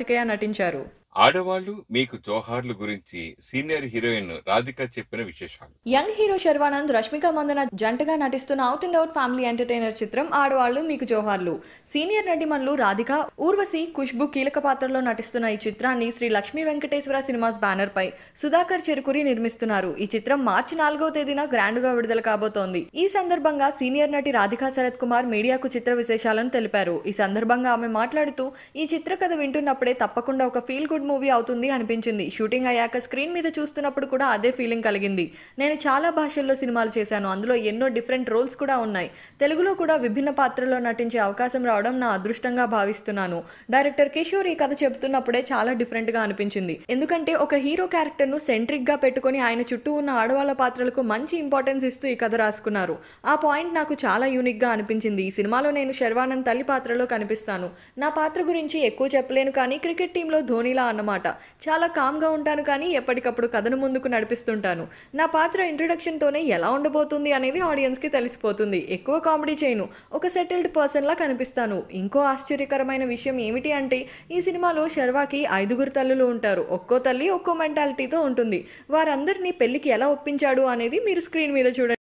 కార్తికేయ నటించారు ఆడవాళ్లు మీకు జోహార్లు గురించి సీనియర్ హీరోయిన్ రాధిక చెప్పిన విశేషాలు యంగ్ హీరో శర్వానంద్ రష్మిక మందన జంటగా నటిస్తున్న out and out family entertainer చిత్రం ఆడవాళ్లు మీకు జోహార్లు సీనియర్ నటిమన్లు రాధిక ఊర్వశి ఖుష్బు కీలక పాత్రలో నటిస్తున్న ఈ చిత్రాన్ని శ్రీ లక్ష్మీ వెంకటేశ్వర సినిమాస్ బ్యానర్ పై సుధాకర్ చెరుకురి నిర్మిస్తున్నారు ఈ చిత్రం మార్చి నాలుగవ తేదీన గ్రాండ్ గా విడుదల కాబోతోంది ఈ సందర్భంగా సీనియర్ నటి రాధిక శరత్ కుమార్ మీడియాకు చిత్ర విశేషాలను తెలిపారు ఈ సందర్భంగా ఆమె మాట్లాడుతూ ఈ చిత్రకథ వింటున్నప్పుడే తప్పకుండా ఒక ఫీల్ బాలీవుడ్ మూవీ అవుతుంది అనిపించింది షూటింగ్ అయ్యాక స్క్రీన్ మీద చూస్తున్నప్పుడు కూడా అదే ఫీలింగ్ కలిగింది నేను చాలా భాషల్లో సినిమాలు చేశాను అందులో ఎన్నో డిఫరెంట్ రోల్స్ కూడా ఉన్నాయి తెలుగులో కూడా విభిన్న పాత్రలో నటించే అవకాశం రావడం నా అదృష్టంగా భావిస్తున్నాను డైరెక్టర్ కిషోర్ ఈ కథ చెబుతున్నప్పుడే చాలా డిఫరెంట్ గా అనిపించింది ఎందుకంటే ఒక హీరో క్యారెక్టర్ ను సెంట్రిక్ గా పెట్టుకుని ఆయన చుట్టూ ఉన్న ఆడవాళ్ళ పాత్రలకు మంచి ఇంపార్టెన్స్ ఇస్తూ ఈ కథ రాసుకున్నారు ఆ పాయింట్ నాకు చాలా యూనిక్ గా అనిపించింది ఈ సినిమాలో నేను శర్వానంద్ తల్లి పాత్రలో కనిపిస్తాను నా పాత్ర గురించి ఎక్కువ చెప్పలేను కానీ క్రికెట్ టీంలో ధోనిలా అన్నమాట చాలా కామ్గా ఉంటాను కానీ ఎప్పటికప్పుడు కథను ముందుకు నడిపిస్తుంటాను నా పాత్ర ఇంట్రడక్షన్తోనే ఎలా ఉండబోతుంది అనేది ఆడియన్స్కి తెలిసిపోతుంది ఎక్కువ కామెడీ చేయను ఒక సెటిల్డ్ పర్సన్లా కనిపిస్తాను ఇంకో ఆశ్చర్యకరమైన విషయం ఏమిటి అంటే ఈ సినిమాలో శర్వాకి ఐదుగురు తల్లులు ఉంటారు ఒక్కో తల్లి ఒక్కో మెంటాలిటీతో ఉంటుంది వారందరినీ పెళ్లికి ఎలా ఒప్పించాడు అనేది మీరు స్క్రీన్ మీద చూడండి